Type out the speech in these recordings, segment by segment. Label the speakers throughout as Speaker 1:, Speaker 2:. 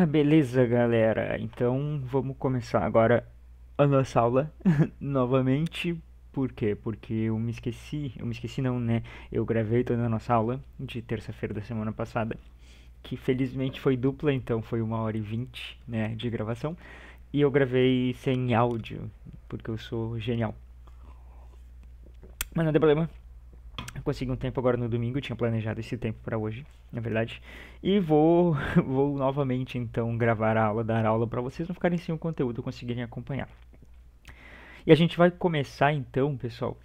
Speaker 1: Ah, beleza, galera. Então vamos começar agora a nossa aula novamente. Por quê? Porque eu me esqueci, eu me esqueci não, né? Eu gravei toda a nossa aula de terça-feira da semana passada, que felizmente foi dupla, então foi uma hora e vinte, né, de gravação. E eu gravei sem áudio, porque eu sou genial. Mas não tem problema, eu consegui um tempo agora no domingo, tinha planejado esse tempo para hoje, na verdade. E vou, vou novamente então gravar a aula, dar aula para vocês não ficarem sem o conteúdo, conseguirem acompanhar. E a gente vai começar então, pessoal,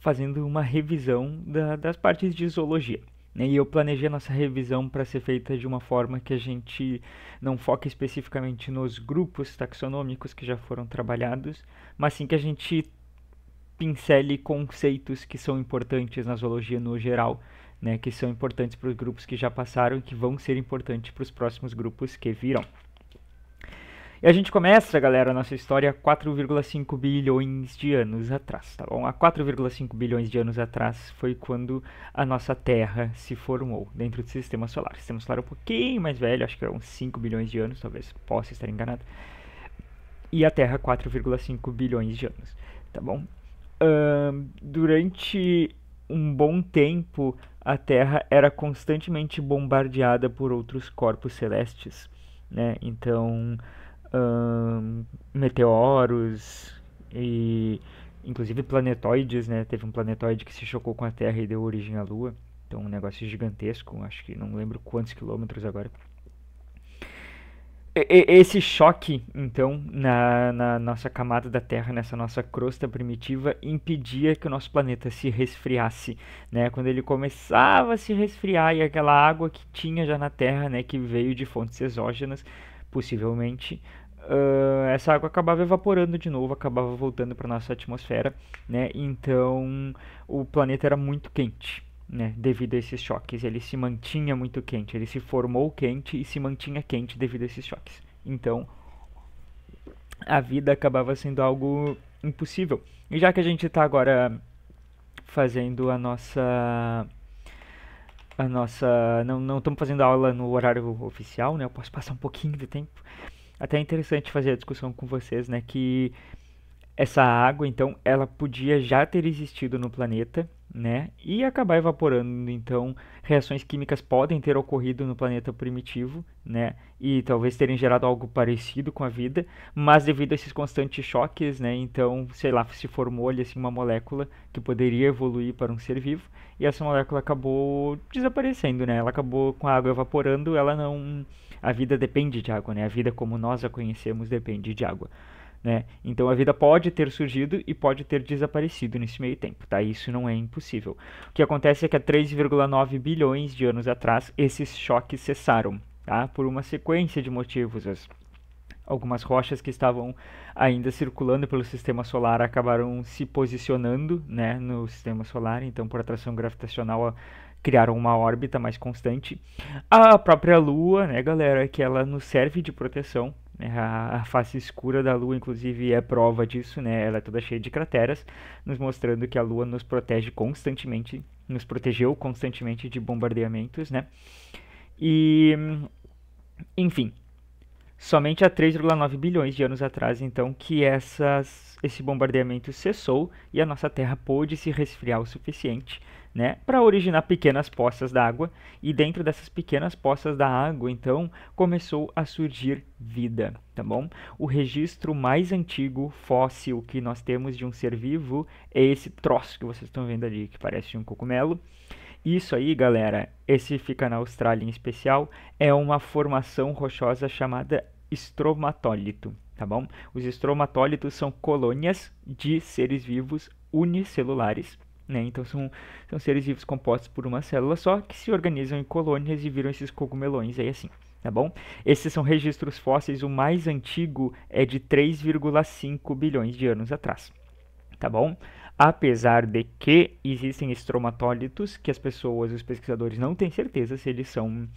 Speaker 1: fazendo uma revisão da, das partes de zoologia. Né? E eu planejei a nossa revisão para ser feita de uma forma que a gente não foque especificamente nos grupos taxonômicos que já foram trabalhados, mas sim que a gente pincele conceitos que são importantes na zoologia no geral, né, que são importantes para os grupos que já passaram e que vão ser importantes para os próximos grupos que virão. E a gente começa, galera, a nossa história 4,5 bilhões de anos atrás, tá bom? Há 4,5 bilhões de anos atrás foi quando a nossa Terra se formou dentro do Sistema Solar. O sistema Solar é um pouquinho mais velho, acho que é uns 5 bilhões de anos, talvez possa estar enganado. E a Terra 4,5 bilhões de anos, tá bom? durante um bom tempo a Terra era constantemente bombardeada por outros corpos celestes, né? Então, meteoros e inclusive planetoides, né? Teve um planetoide que se chocou com a Terra e deu origem à Lua. Então, um negócio gigantesco, acho que não lembro quantos quilômetros agora esse choque, então, na, na, nossa camada da Terra, nessa nossa crosta primitiva, impedia que o nosso planeta se resfriasse, né? Quando ele começava a se resfriar e aquela água que tinha já na Terra, né, que veio de fontes exógenas, possivelmente, uh, essa água acabava evaporando de novo, acabava voltando para nossa atmosfera, né? Então, o planeta era muito quente né, devido a esses choques. Ele se mantinha muito quente, ele se formou quente e se mantinha quente devido a esses choques. Então, a vida acabava sendo algo impossível. E já que a gente está agora fazendo a nossa a nossa não não estamos fazendo aula no horário oficial, né? Eu posso passar um pouquinho de tempo. Até é interessante fazer a discussão com vocês, né, que essa água, então, ela podia já ter existido no planeta né, e acabar evaporando. Então, reações químicas podem ter ocorrido no planeta primitivo, né, e talvez terem gerado algo parecido com a vida, mas devido a esses constantes choques, né, então, sei lá, se formou ali assim uma molécula que poderia evoluir para um ser vivo, e essa molécula acabou desaparecendo, né? Ela acabou com a água evaporando, ela não a vida depende de água, né? A vida como nós a conhecemos depende de água. Né? Então a vida pode ter surgido e pode ter desaparecido nesse meio tempo, tá? Isso não é impossível. O que acontece é que há 3,9 bilhões de anos atrás esses choques cessaram, tá? Por uma sequência de motivos. As algumas rochas que estavam ainda circulando pelo sistema solar acabaram se posicionando, né, no sistema solar, então por atração gravitacional criaram uma órbita mais constante. A própria Lua, né, galera, que ela nos serve de proteção né? A, face escura da Lua, inclusive, é prova disso, né? Ela é toda cheia de crateras, nos mostrando que a Lua nos protege constantemente, nos protegeu constantemente de bombardeamentos, né? E, enfim, somente há 3,9 bilhões de anos atrás, então, que essas, esse bombardeamento cessou e a nossa Terra pôde se resfriar o suficiente né, para originar pequenas poças d'água, e dentro dessas pequenas poças da água, então, começou a surgir vida, tá bom? O registro mais antigo fóssil que nós temos de um ser vivo é esse troço que vocês estão vendo ali, que parece um cogumelo, isso aí, galera, esse fica na Austrália em especial, é uma formação rochosa chamada estromatólito, tá bom? Os estromatólitos são colônias de seres vivos unicelulares, né? Então são, são seres vivos compostos por uma célula só que se organizam em colônias e viram esses cogumelões aí assim tá bom? Esses são registros fósseis, o mais antigo é de 3,5 bilhões de anos atrás, tá bom? apesar de que existem estromatólitos que as pessoas, os pesquisadores não têm certeza se eles são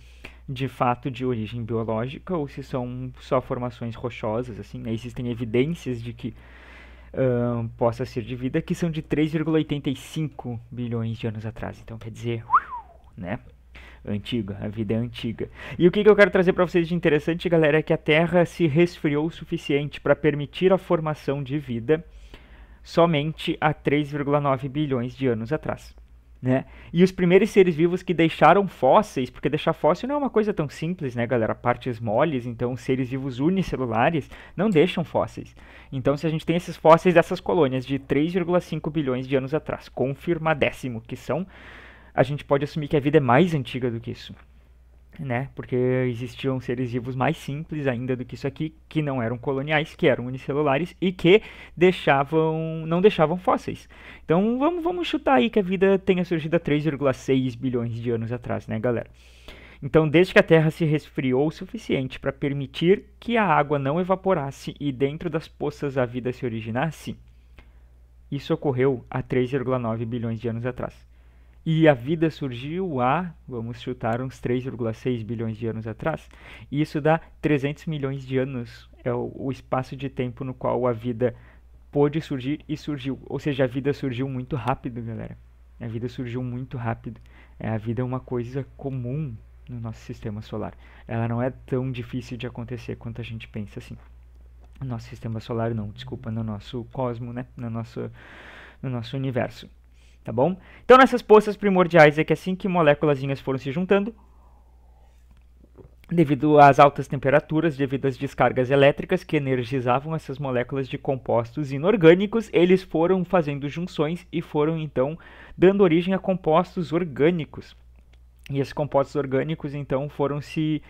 Speaker 1: de fato de origem biológica ou se são só formações rochosas, assim, né? existem evidências de que uh, possa ser de vida que são de 3,85 bilhões de anos atrás, então quer dizer, uh, né? Antiga, a vida é antiga. E o que, que eu quero trazer para vocês de interessante, galera, é que a Terra se resfriou o suficiente para permitir a formação de vida somente há 3,9 bilhões de anos atrás. Né? E os primeiros seres vivos que deixaram fósseis, porque deixar fóssil não é uma coisa tão simples, né, galera? Partes moles, então seres vivos unicelulares não deixam fósseis. Então, se a gente tem esses fósseis dessas colônias de 3,5 bilhões de anos atrás, confirmadécimo que são, a gente pode assumir que a vida é mais antiga do que isso né? Porque existiam seres vivos mais simples ainda do que isso aqui, que não eram coloniais, que eram unicelulares e que deixavam, não deixavam fósseis. Então vamos, vamos chutar aí que a vida tenha surgido há 3,6 bilhões de anos atrás, né, galera? Então, desde que a Terra se resfriou o suficiente para permitir que a água não evaporasse e dentro das poças a vida se originasse, isso ocorreu há 3,9 bilhões de anos atrás. E a vida surgiu há, vamos chutar, uns 3,6 bilhões de anos atrás. E isso dá 300 milhões de anos. É o, o espaço de tempo no qual a vida pôde surgir e surgiu. Ou seja, a vida surgiu muito rápido, galera. A vida surgiu muito rápido. É, a vida é uma coisa comum no nosso sistema solar. Ela não é tão difícil de acontecer quanto a gente pensa assim. No nosso sistema solar, não, desculpa, no nosso cosmo, né? No nosso, no nosso universo tá bom? Então nessas poças primordiais é que assim que moléculas foram se juntando, devido às altas temperaturas, devido às descargas elétricas que energizavam essas moléculas de compostos inorgânicos, eles foram fazendo junções e foram então dando origem a compostos orgânicos. E esses compostos orgânicos então foram se,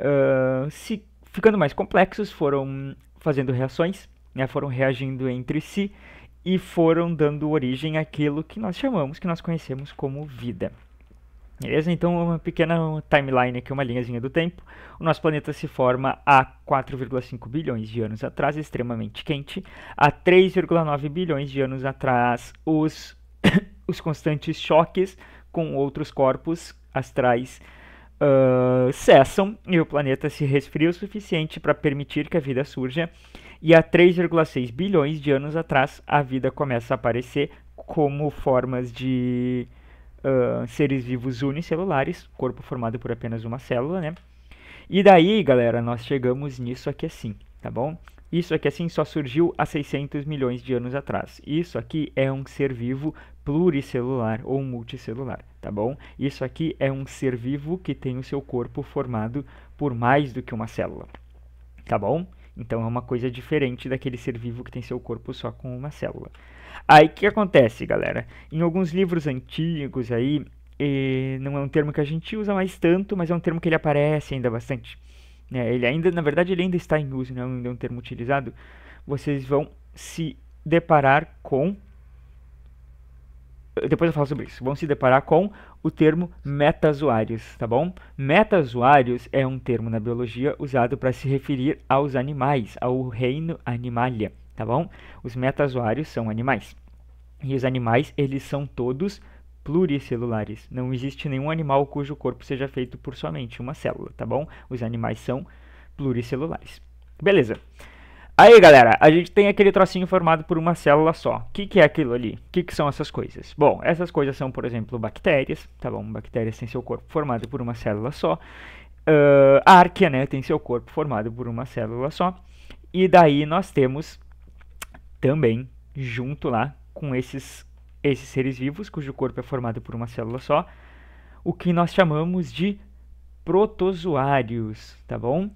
Speaker 1: uh, se ficando mais complexos, foram fazendo reações, né, foram reagindo entre si e foram dando origem àquilo que nós chamamos, que nós conhecemos como vida. Beleza? Então, uma pequena timeline aqui, uma linhazinha do tempo. O nosso planeta se forma há 4,5 bilhões de anos atrás, extremamente quente. Há 3,9 bilhões de anos atrás, os, os constantes choques com outros corpos astrais uh, cessam e o planeta se resfria o suficiente para permitir que a vida surja. E há 3,6 bilhões de anos atrás, a vida começa a aparecer como formas de uh, seres vivos unicelulares, corpo formado por apenas uma célula, né? E daí, galera, nós chegamos nisso aqui assim, tá bom? Isso aqui assim só surgiu há 600 milhões de anos atrás. Isso aqui é um ser vivo pluricelular ou multicelular, tá bom? Isso aqui é um ser vivo que tem o seu corpo formado por mais do que uma célula, tá bom? Então é uma coisa diferente daquele ser vivo que tem seu corpo só com uma célula. Aí o que acontece, galera? Em alguns livros antigos aí, eh, não é um termo que a gente usa mais tanto, mas é um termo que ele aparece ainda bastante. É, ele ainda, na verdade, ele ainda está em uso, não é um é termo utilizado. Vocês vão se deparar com depois eu falo sobre isso, vão se deparar com o termo metazoários, tá bom? Metazoários é um termo na biologia usado para se referir aos animais, ao reino animalia, tá bom? Os metazoários são animais. E os animais, eles são todos pluricelulares. Não existe nenhum animal cujo corpo seja feito por somente uma célula, tá bom? Os animais são pluricelulares. Beleza. Aí, galera, a gente tem aquele trocinho formado por uma célula só. O que, que, é aquilo ali? O que, que, são essas coisas? Bom, essas coisas são, por exemplo, bactérias, tá bom? Bactérias têm seu corpo formado por uma célula só. Uh, a né, tem seu corpo formado por uma célula só. E daí nós temos também, junto lá, com esses, esses seres vivos, cujo corpo é formado por uma célula só, o que nós chamamos de protozoários, tá bom?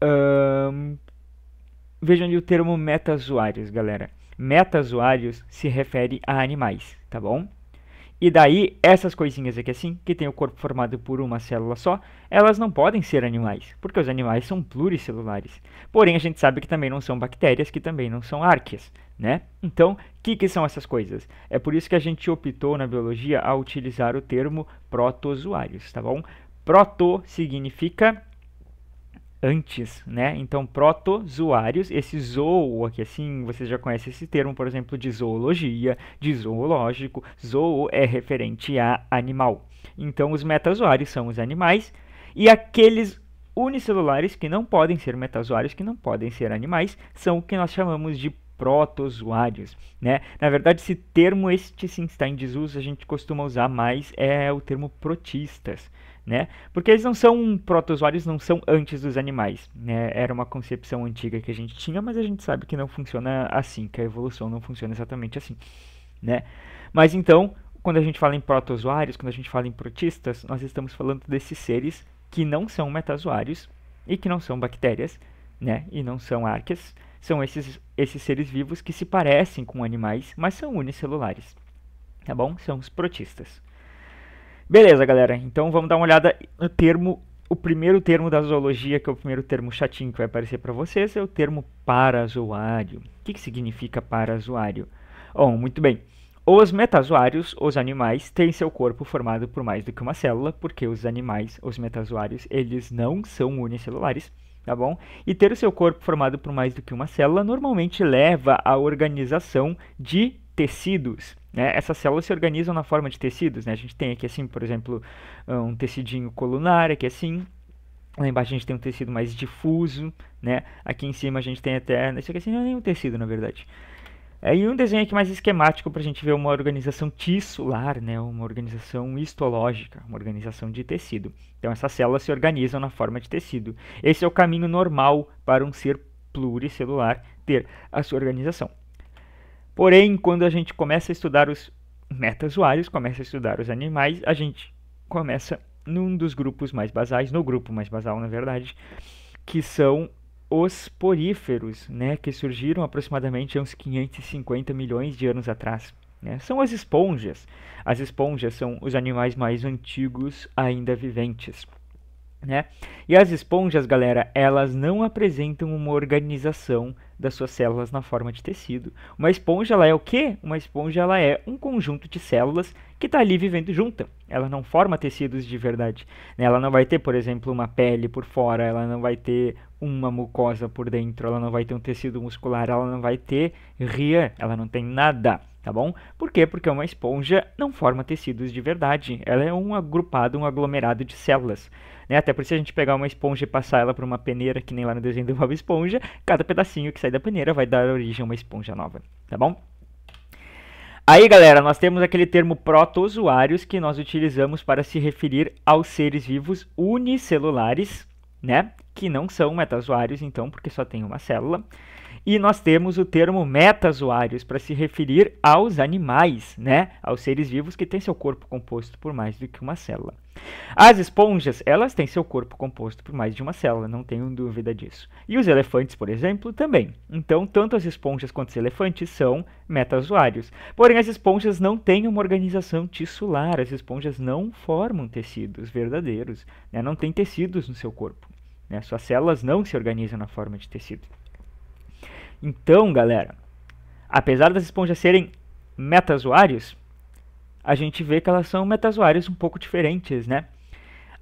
Speaker 1: Um, Vejam ali o termo metazoários, galera. Metazoários se refere a animais, tá bom? E daí, essas coisinhas aqui assim, que tem o corpo formado por uma célula só, elas não podem ser animais, porque os animais são pluricelulares. Porém, a gente sabe que também não são bactérias, que também não são árqueas, né? Então, o que, que são essas coisas? É por isso que a gente optou na biologia a utilizar o termo protozoários, tá bom? Proto significa antes, né? Então, protozoários, esse zoo aqui assim, vocês já conhecem esse termo, por exemplo, de zoologia, de zoológico, zoo é referente a animal. Então, os metazoários são os animais e aqueles unicelulares que não podem ser metazoários, que não podem ser animais, são o que nós chamamos de protozoários, né? Na verdade, esse termo este sim está em desuso, a gente costuma usar mais é o termo protistas né? Porque eles não são protozoários, não são antes dos animais, né? Era uma concepção antiga que a gente tinha, mas a gente sabe que não funciona assim, que a evolução não funciona exatamente assim, né? Mas então, quando a gente fala em protozoários, quando a gente fala em protistas, nós estamos falando desses seres que não são metazoários e que não são bactérias, né? E não são arqueas. são esses, esses seres vivos que se parecem com animais, mas são unicelulares, tá bom? São os protistas. Beleza, galera. Então vamos dar uma olhada no termo, o primeiro termo da zoologia, que é o primeiro termo chatinho que vai aparecer para vocês, é o termo parazoário. O que, que significa parazoário? Bom, muito bem. Os metazoários, os animais, têm seu corpo formado por mais do que uma célula, porque os animais, os metazoários, eles não são unicelulares, tá bom? E ter o seu corpo formado por mais do que uma célula normalmente leva à organização de tecidos. Né? Essas células se organizam na forma de tecidos. Né? A gente tem aqui assim, por exemplo, ah, um tecidinho colunar, aqui é assim. Lá embaixo a gente tem um tecido mais difuso, né? Aqui em cima a gente tem até... Isso aqui assim, não é nenhum tecido, na verdade. É, e um desenho aqui mais esquemático para a gente ver uma organização tissular, né, uma organização histológica, uma organização de tecido. Então essas células se organizam na forma de tecido. Esse é o caminho normal para um ser pluricelular ter a sua organização. Porém, quando a gente começa a estudar os metasuários, começa a estudar os animais, a gente começa num dos grupos mais basais, no grupo mais basal, na verdade, que são os poríferos, né, que surgiram aproximadamente há uns 550 milhões de anos atrás. Né? São as esponjas. As esponjas são os animais mais antigos ainda viventes. Né? E as esponjas, galera, elas não apresentam uma organização das suas células na forma de tecido. Uma esponja ela é o quê? Uma esponja ela é um conjunto de células que está ali vivendo junta. Ela não forma tecidos de verdade. Né? Ela não vai ter, por exemplo, uma pele por fora, ela não vai ter uma mucosa por dentro, ela não vai ter um tecido muscular, ela não vai ter ria, ela não tem nada, tá bom? Por quê? Porque uma esponja não forma tecidos de verdade. Ela é um agrupado, um aglomerado de células. Né? Até porque se a gente pegar uma esponja e passar ela por uma peneira, que nem lá no desenho do Bob Esponja, cada pedacinho que sai da peneira vai dar origem a uma esponja nova, tá bom? Aí, galera, nós temos aquele termo protozoários que nós utilizamos para se referir aos seres vivos unicelulares, né? Que não são metazoários, então, porque só tem uma célula. E nós temos o termo metazoários para se referir aos animais, né? aos seres vivos que têm seu corpo composto por mais do que uma célula. As esponjas, elas têm seu corpo composto por mais de uma célula, não tenho dúvida disso. E os elefantes, por exemplo, também. Então, tanto as esponjas quanto os elefantes são metazoários. Porém, as esponjas não têm uma organização tissular, as esponjas não formam tecidos verdadeiros, né? não têm tecidos no seu corpo. Né? Suas células não se organizam na forma de tecido. Então, galera, apesar das esponjas serem metazoários, a gente vê que elas são metazoários um pouco diferentes, né?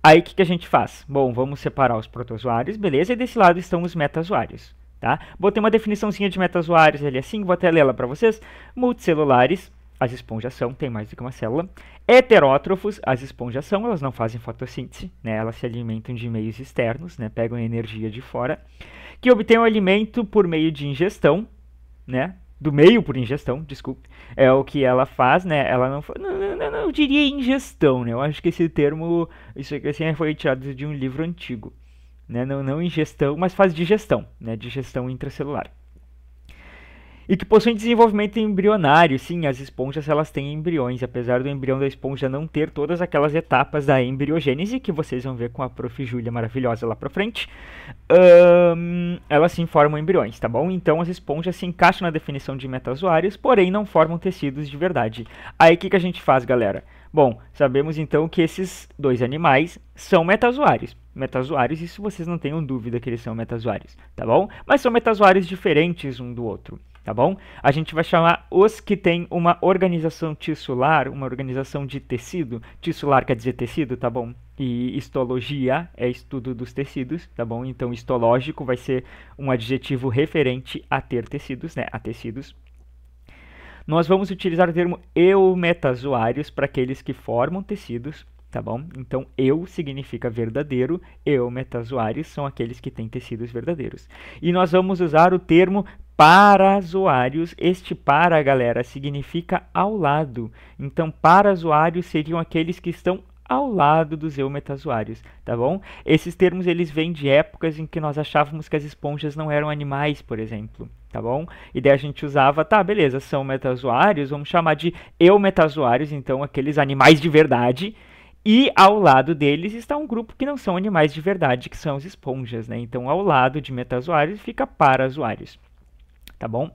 Speaker 1: Aí o que, que a gente faz? Bom, vamos separar os protozoários, beleza? E desse lado estão os metazoários, tá? Botei uma definiçãozinha de metazoários ali assim, vou até ler ela para vocês. Multicelulares, as esponjas são, tem mais do que uma célula. Heterótrofos, as esponjas são, elas não fazem fotossíntese, né? Elas se alimentam de meios externos, né? Pegam energia de fora que obtém o alimento por meio de ingestão, né? Do meio por ingestão, desculpe. É o que ela faz, né? Ela não, não, não, não eu diria ingestão, né? Eu acho que esse termo, isso aqui assim, foi tirado de um livro antigo, né? Não, não ingestão, mas faz digestão, né? Digestão intracelular e que possuem desenvolvimento embrionário. Sim, as esponjas elas têm embriões, apesar do embrião da esponja não ter todas aquelas etapas da embriogênese que vocês vão ver com a prof. Júlia maravilhosa lá pra frente. Um, elas sim formam embriões, tá bom? Então as esponjas se encaixam na definição de metazoários, porém não formam tecidos de verdade. Aí o que, que a gente faz, galera? Bom, sabemos então que esses dois animais são metazoários. Metazoários, isso vocês não tenham dúvida que eles são metazoários, tá bom? Mas são metazoários diferentes um do outro tá bom? A gente vai chamar os que têm uma organização tissular, uma organização de tecido. Tissular quer dizer tecido, tá bom? E histologia é estudo dos tecidos, tá bom? Então, histológico vai ser um adjetivo referente a ter tecidos, né? A tecidos. Nós vamos utilizar o termo eumetazoários para aqueles que formam tecidos tá bom? Então, eu significa verdadeiro, eu, metazoários, são aqueles que têm tecidos verdadeiros. E nós vamos usar o termo parazoários. Este para, galera, significa ao lado. Então, parazoários seriam aqueles que estão ao lado dos eumetazoários, tá bom? Esses termos eles vêm de épocas em que nós achávamos que as esponjas não eram animais, por exemplo, tá bom? E daí a gente usava, tá, beleza, são metazoários, vamos chamar de eumetazoários, então aqueles animais de verdade, e ao lado deles está um grupo que não são animais de verdade, que são as esponjas, né? Então, ao lado de metazoários fica parazoários, tá bom?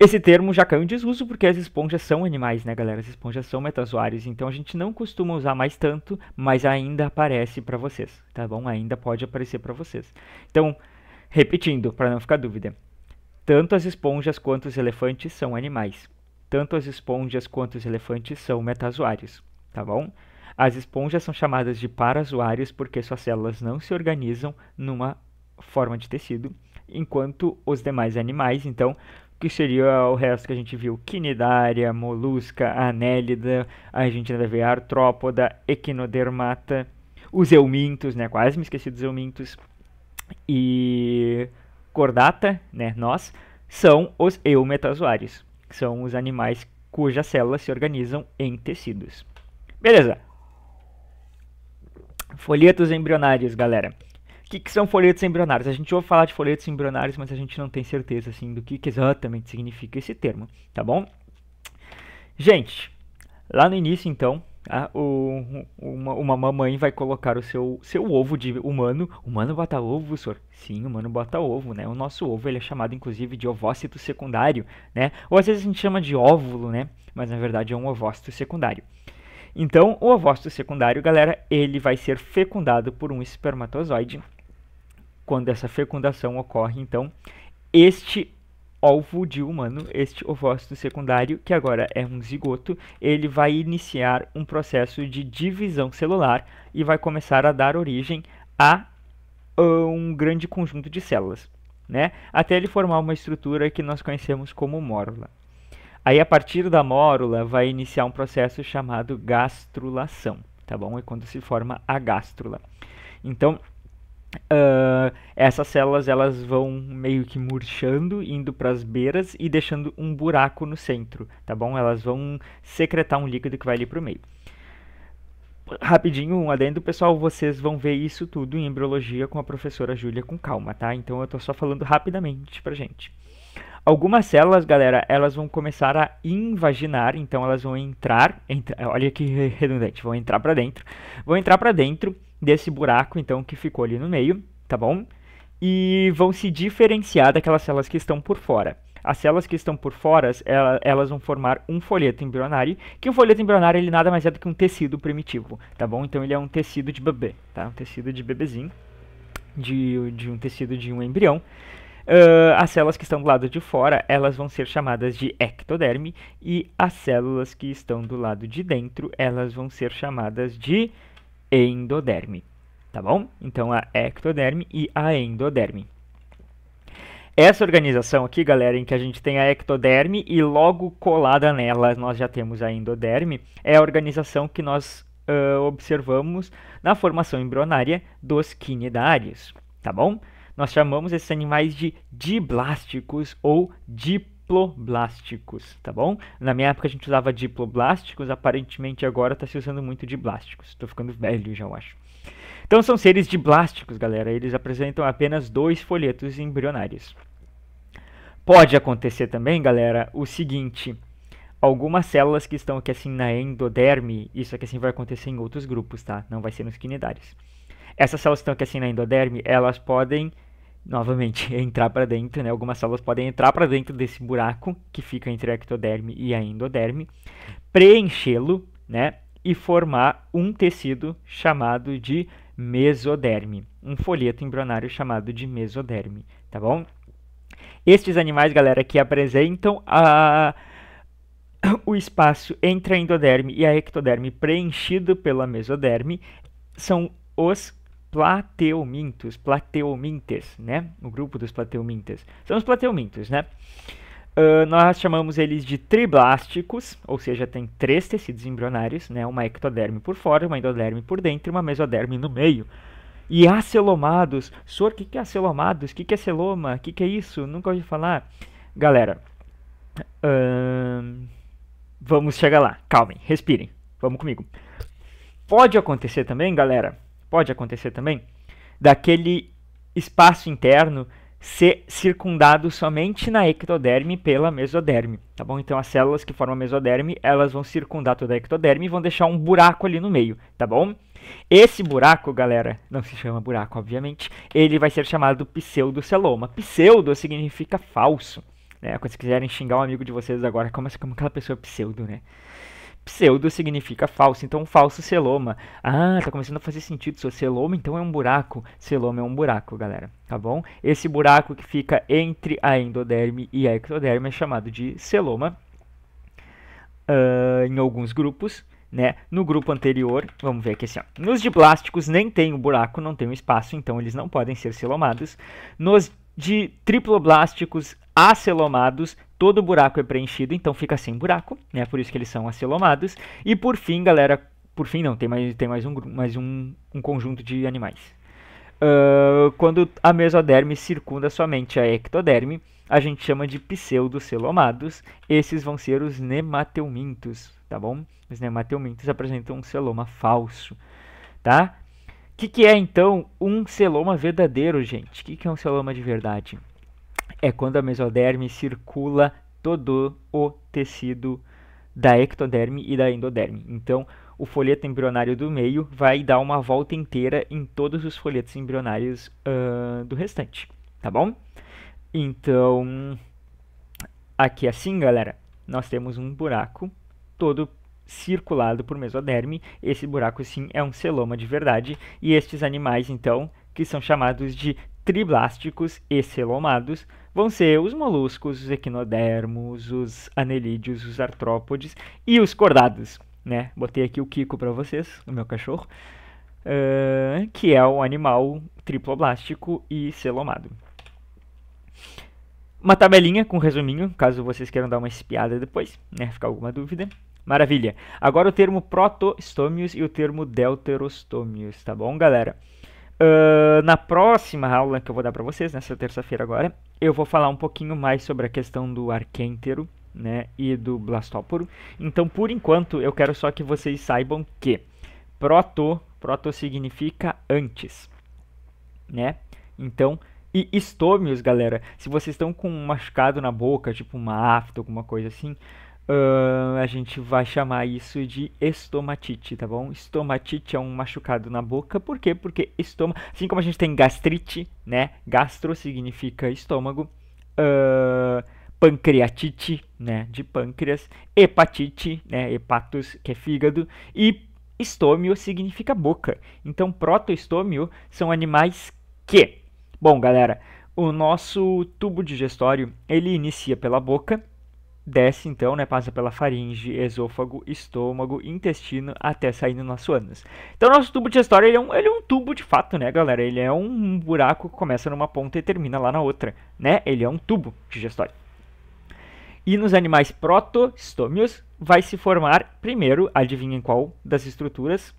Speaker 1: Esse termo já caiu em desuso porque as esponjas são animais, né, galera? As esponjas são metazoários, então a gente não costuma usar mais tanto, mas ainda aparece para vocês, tá bom? Ainda pode aparecer para vocês. Então, repetindo, para não ficar dúvida, tanto as esponjas quanto os elefantes são animais. Tanto as esponjas quanto os elefantes são metazoários, tá bom? As esponjas são chamadas de parasuários porque suas células não se organizam numa forma de tecido, enquanto os demais animais, então, que seria o resto que a gente viu, quinidária, molusca, anélida, a gente ainda vê artrópoda, equinodermata, os eumintos, né, quase me esqueci dos eumintos, e cordata, né, nós, são os eumetazoários, que são os animais cujas células se organizam em tecidos. Beleza, Folhetos embrionários, galera. O que, que são folhetos embrionários? A gente ouve falar de folhetos embrionários, mas a gente não tem certeza assim, do que, que exatamente significa esse termo, tá bom? Gente, lá no início, então, o, uma, uma, mamãe vai colocar o seu, seu ovo de humano. Humano bota ovo, senhor? Sim, humano bota ovo, né? O nosso ovo ele é chamado, inclusive, de ovócito secundário, né? Ou às vezes a gente chama de óvulo, né? Mas na verdade é um ovócito secundário. Então, o ovócito secundário, galera, ele vai ser fecundado por um espermatozoide. Quando essa fecundação ocorre, então, este alvo de humano, este ovócito secundário, que agora é um zigoto, ele vai iniciar um processo de divisão celular e vai começar a dar origem a um grande conjunto de células, né? Até ele formar uma estrutura que nós conhecemos como mórula. Aí, a partir da mórula, vai iniciar um processo chamado gastrulação, tá bom? É quando se forma a gástrula. Então, uh, essas células elas vão meio que murchando, indo para as beiras e deixando um buraco no centro, tá bom? Elas vão secretar um líquido que vai ali para o meio rapidinho um adendo, pessoal, vocês vão ver isso tudo em embriologia com a professora Júlia com calma, tá? Então eu tô só falando rapidamente pra gente. Algumas células, galera, elas vão começar a invaginar, então elas vão entrar, entra, olha que redundante, vão entrar para dentro, vão entrar para dentro desse buraco, então, que ficou ali no meio, tá bom? E vão se diferenciar daquelas células que estão por fora. As células que estão por fora, elas vão formar um folheto embrionário, que o folheto embrionário ele nada mais é do que um tecido primitivo, tá bom? Então ele é um tecido de bebê, tá? Um tecido de bebezinho, de, de um tecido de um embrião, Uh, as células que estão do lado de fora, elas vão ser chamadas de ectoderme, e as células que estão do lado de dentro, elas vão ser chamadas de endoderme, tá bom? Então, a ectoderme e a endoderme. Essa organização aqui, galera, em que a gente tem a ectoderme e logo colada nela nós já temos a endoderme, é a organização que nós uh, observamos na formação embrionária dos quinidários, tá bom? nós chamamos esses animais de diblásticos ou diploblásticos, tá bom? Na minha época a gente usava diploblásticos, aparentemente agora está se usando muito diblásticos. Estou ficando velho já, eu acho. Então são seres diblásticos, galera. Eles apresentam apenas dois folhetos embrionários. Pode acontecer também, galera, o seguinte algumas células que estão aqui assim na endoderme, isso aqui assim vai acontecer em outros grupos, tá? Não vai ser nos quinidários. Essas células que estão aqui assim na endoderme, elas podem novamente, entrar para dentro, né? Algumas células podem entrar para dentro desse buraco que fica entre a ectoderme e a endoderme, preenchê-lo, né? E formar um tecido chamado de mesoderme, um folheto embrionário chamado de mesoderme, tá bom? Estes animais, galera, que apresentam a o espaço entre a endoderme e a ectoderme preenchido pela mesoderme são os Plateomintos, Plateomintes, né? O grupo dos Plateomintes. São os Plateomintos, né? Uh, nós chamamos eles de triblásticos, ou seja, tem três tecidos embrionários, né? Uma ectoderme por fora, uma endoderme por dentro e uma mesoderme no meio. E acelomados. Sor, o que, que é acelomados? O que, que é celoma? O que, que é isso? Nunca ouvi falar. Galera, uh, vamos chegar lá. Calmem, respirem. Vamos comigo. Pode acontecer também, galera, pode acontecer também, daquele espaço interno ser circundado somente na ectoderme pela mesoderme, tá bom? Então as células que formam a mesoderme, elas vão circundar toda a ectoderme e vão deixar um buraco ali no meio, tá bom? Esse buraco, galera, não se chama buraco, obviamente, ele vai ser chamado pseudoceloma. Pseudo significa falso, né? Quando vocês quiserem xingar um amigo de vocês agora, começa como aquela pessoa pseudo, né? Pseudo significa falso, então falso celoma. Ah, tá começando a fazer sentido. Seu celoma então é um buraco. Celoma é um buraco, galera, tá bom? Esse buraco que fica entre a endoderme e a ectoderme é chamado de celoma. Uh, em alguns grupos, né? No grupo anterior, vamos ver aqui assim, ó. Nos diplásticos nem tem o um buraco, não tem o um espaço, então eles não podem ser celomados. Nos de triploblásticos acelomados, todo buraco é preenchido, então fica sem buraco, né? Por isso que eles são acelomados. E por fim, galera, por fim não, tem mais, tem mais, um, mais um, um conjunto de animais. Uh, quando a mesoderme circunda somente a ectoderme, a gente chama de pseudocelomados. Esses vão ser os nemateumintos, tá bom? Os nemateumintos apresentam um celoma falso, tá? O que, que é, então, um celoma verdadeiro, gente? O que, que é um celoma de verdade? é quando a mesoderme circula todo o tecido da ectoderme e da endoderme. Então, o folheto embrionário do meio vai dar uma volta inteira em todos os folhetos embrionários uh, do restante, tá bom? Então, aqui é assim, galera, nós temos um buraco todo circulado por mesoderme. Esse buraco, sim, é um celoma de verdade. E estes animais, então, que são chamados de triblásticos e celomados, vão ser os moluscos, os equinodermos, os anelídeos, os artrópodes e os cordados, né? Botei aqui o Kiko para vocês, o meu cachorro, uh, que é um animal triploblástico e selomado. Uma tabelinha com um resuminho, caso vocês queiram dar uma espiada depois, né? Ficar alguma dúvida. Maravilha. Agora o termo protostômios e o termo delterostômios, tá bom, galera? Uh, na próxima aula que eu vou dar para vocês, nessa terça-feira agora, eu vou falar um pouquinho mais sobre a questão do Arquêntero né, e do Blastóporo. Então, por enquanto, eu quero só que vocês saibam que proto, proto significa antes, né? Então, e estômios, galera, se vocês estão com um machucado na boca, tipo uma afta, alguma coisa assim, Uh, a gente vai chamar isso de estomatite, tá bom? Estomatite é um machucado na boca, por quê? Porque estômago, assim como a gente tem gastrite, né? Gastro significa estômago, uh, pancreatite, né? De pâncreas, hepatite, né? Hepatos, que é fígado, e estômio significa boca. Então, protoestômio são animais que. Bom, galera, o nosso tubo digestório ele inicia pela boca desce então, né, passa pela faringe, esôfago, estômago, intestino, até sair no nosso ânus. Então nosso tubo digestório, ele é, um, ele é um tubo de fato, né, galera? Ele é um buraco que começa numa ponta e termina lá na outra, né? Ele é um tubo digestório. E nos animais protostômios vai se formar primeiro, adivinhem qual das estruturas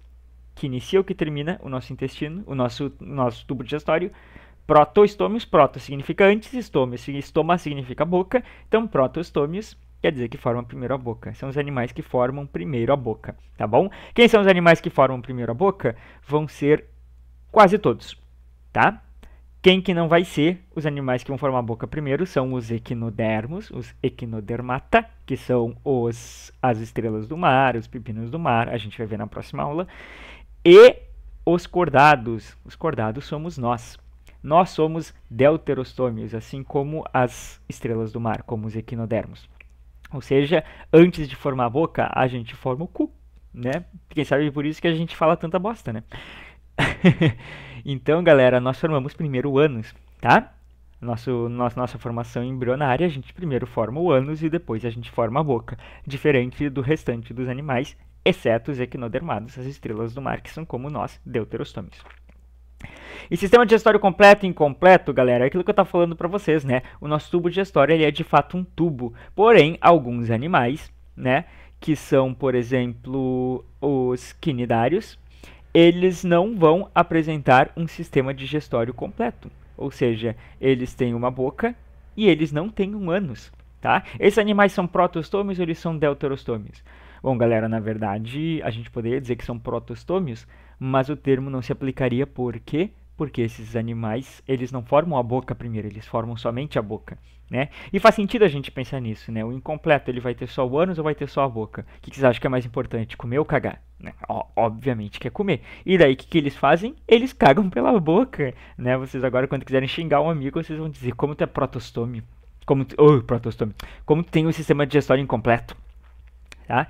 Speaker 1: que inicia ou que termina o nosso intestino, o nosso, nosso tubo digestório, protostomios, proto significa antes estômio, estoma significa boca, então protostomios quer dizer que formam primeiro a boca. São os animais que formam primeiro a boca, tá bom? Quem são os animais que formam primeiro a boca? Vão ser quase todos, tá? Quem que não vai ser? Os animais que vão formar a boca primeiro são os equinodermos, os equinodermata, que são os as estrelas do mar, os pepinos do mar, a gente vai ver na próxima aula, e os cordados. Os cordados somos nós. Nós somos deuterostômios, assim como as estrelas do mar, como os equinodermos. Ou seja, antes de formar a boca, a gente forma o cu, né? Quem sabe por isso que a gente fala tanta bosta, né? então, galera, nós formamos primeiro o ânus, tá? Nosso, nossa, nossa formação embrionária, a gente primeiro forma o ânus e depois a gente forma a boca, diferente do restante dos animais, exceto os equinodermados, as estrelas do mar, que são como nós, deuterostômios. E sistema digestório completo e incompleto, galera, é aquilo que eu estou falando para vocês, né? O nosso tubo digestório ele é de fato um tubo. Porém, alguns animais, né, que são, por exemplo, os quinidários, eles não vão apresentar um sistema digestório completo. Ou seja, eles têm uma boca e eles não têm um ânus, tá? Esses animais são protostômios ou eles são deuterostômios? Bom, galera, na verdade, a gente poderia dizer que são protostômios, mas o termo não se aplicaria por quê? Porque esses animais, eles não formam a boca primeiro, eles formam somente a boca, né? E faz sentido a gente pensar nisso, né? O incompleto, ele vai ter só o ânus ou vai ter só a boca? O que vocês acham que é mais importante, comer ou cagar? Né? Ó, obviamente que é comer. E daí, o que, que eles fazem? Eles cagam pela boca, né? Vocês agora, quando quiserem xingar um amigo, vocês vão dizer como tu é protostome, como tu, oh, como tem um sistema digestório incompleto, tá?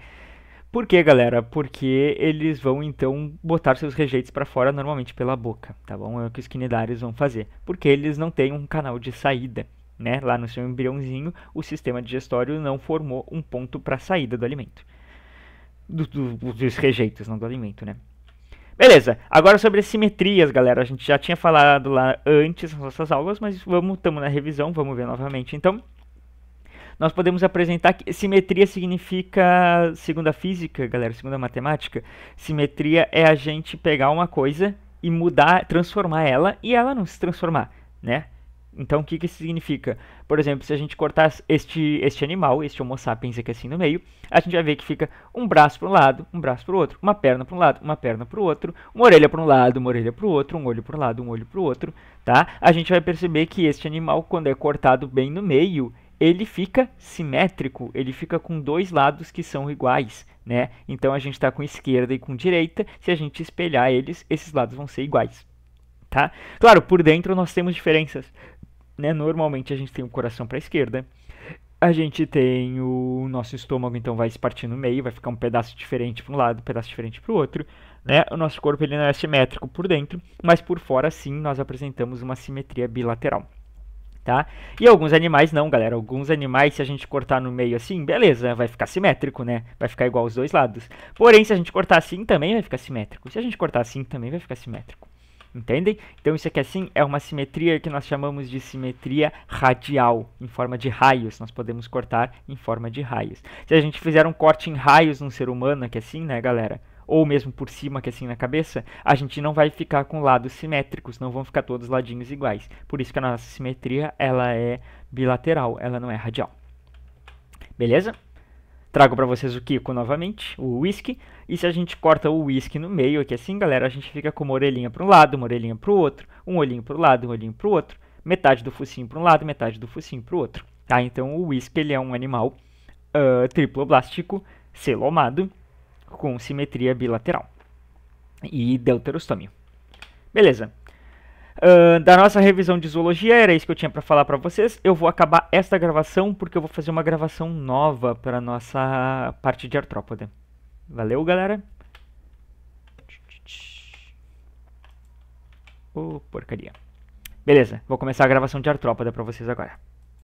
Speaker 1: Por que, galera? Porque eles vão então botar seus rejeitos para fora normalmente pela boca, tá bom? É o que os quinidários vão fazer. Porque eles não têm um canal de saída, né? Lá no seu embriãozinho, o sistema digestório não formou um ponto para saída do alimento. Do, do, dos rejeitos, não do alimento, né? Beleza, agora sobre simetrias, galera. A gente já tinha falado lá antes nas nossas aulas, mas vamos, estamos na revisão, vamos ver novamente então nós podemos apresentar que simetria significa, segundo a física, galera, segundo a matemática, simetria é a gente pegar uma coisa e mudar, transformar ela e ela não se transformar, né? Então, o que, que isso significa? Por exemplo, se a gente cortar este, este animal, este homo sapiens aqui assim no meio, a gente vai ver que fica um braço para um lado, um braço para o outro, uma perna para um lado, uma perna para o outro, uma orelha para um lado, uma orelha para o outro, um olho para um lado, um olho para o outro, tá? A gente vai perceber que este animal, quando é cortado bem no meio, ele fica simétrico, ele fica com dois lados que são iguais, né? Então a gente está com esquerda e com direita, se a gente espelhar eles, esses lados vão ser iguais, tá? Claro, por dentro nós temos diferenças, né? Normalmente a gente tem o coração para a esquerda, a gente tem o nosso estômago, então vai se partir no meio, vai ficar um pedaço diferente para um lado, um pedaço diferente para o outro, né? O nosso corpo ele não é simétrico por dentro, mas por fora sim nós apresentamos uma simetria bilateral tá? E alguns animais não, galera. Alguns animais, se a gente cortar no meio assim, beleza, vai ficar simétrico, né? Vai ficar igual os dois lados. Porém, se a gente cortar assim, também vai ficar simétrico. Se a gente cortar assim, também vai ficar simétrico. Entendem? Então isso aqui assim é uma simetria que nós chamamos de simetria radial, em forma de raios. Nós podemos cortar em forma de raios. Se a gente fizer um corte em raios num ser humano aqui é assim, né, galera? ou mesmo por cima, que é assim na cabeça, a gente não vai ficar com lados simétricos, não vão ficar todos ladinhos iguais. Por isso que a nossa simetria, ela é bilateral, ela não é radial. Beleza? Trago para vocês o Kiko novamente, o whisky. E se a gente corta o whisky no meio aqui assim, galera, a gente fica com uma orelhinha para um lado, uma orelhinha para o outro, um olhinho para o lado, um olhinho para o outro, metade do focinho para um lado, metade do focinho para o outro. Tá? Então o whisky ele é um animal uh, triploblástico, selomado, com simetria bilateral e deuterostômio. Beleza. Uh, da nossa revisão de zoologia, era isso que eu tinha para falar para vocês. Eu vou acabar esta gravação porque eu vou fazer uma gravação nova para nossa parte de artrópode. Valeu, galera. Ô, oh, porcaria. Beleza, vou começar a gravação de artrópode para vocês agora.